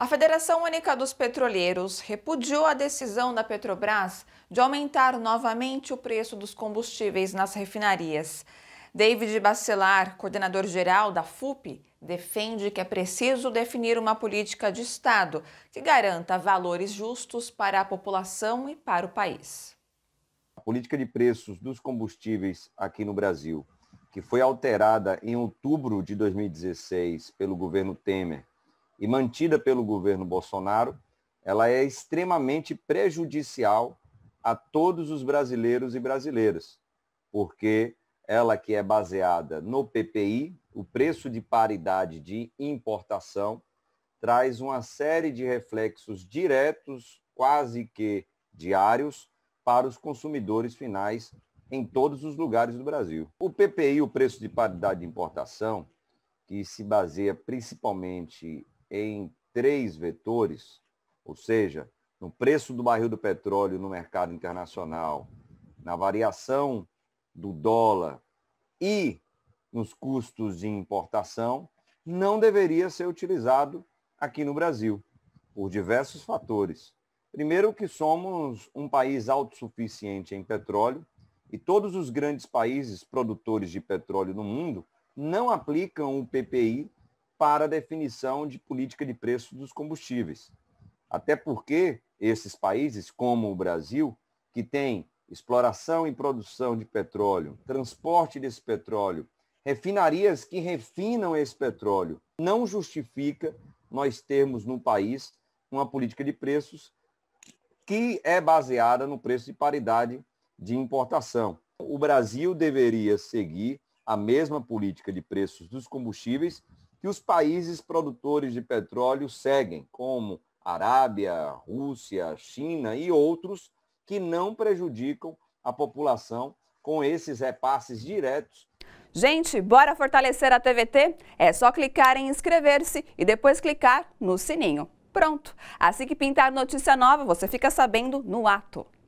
A Federação Única dos Petroleiros repudiou a decisão da Petrobras de aumentar novamente o preço dos combustíveis nas refinarias. David Bacelar, coordenador-geral da FUP, defende que é preciso definir uma política de Estado que garanta valores justos para a população e para o país. A política de preços dos combustíveis aqui no Brasil, que foi alterada em outubro de 2016 pelo governo Temer e mantida pelo governo Bolsonaro, ela é extremamente prejudicial a todos os brasileiros e brasileiras, porque ela que é baseada no PPI, o preço de paridade de importação, traz uma série de reflexos diretos, quase que diários, para os consumidores finais em todos os lugares do Brasil. O PPI, o preço de paridade de importação, que se baseia principalmente em três vetores, ou seja, no preço do barril do petróleo no mercado internacional, na variação do dólar e nos custos de importação, não deveria ser utilizado aqui no Brasil, por diversos fatores. Primeiro, que somos um país autossuficiente em petróleo e todos os grandes países produtores de petróleo no mundo não aplicam o PPI para a definição de política de preço dos combustíveis. Até porque esses países, como o Brasil, que tem exploração e produção de petróleo, transporte desse petróleo, refinarias que refinam esse petróleo, não justifica nós termos no país uma política de preços que é baseada no preço de paridade de importação. O Brasil deveria seguir a mesma política de preços dos combustíveis que os países produtores de petróleo seguem, como Arábia, Rússia, China e outros, que não prejudicam a população com esses repasses diretos. Gente, bora fortalecer a TVT? É só clicar em inscrever-se e depois clicar no sininho. Pronto! Assim que pintar notícia nova, você fica sabendo no ato.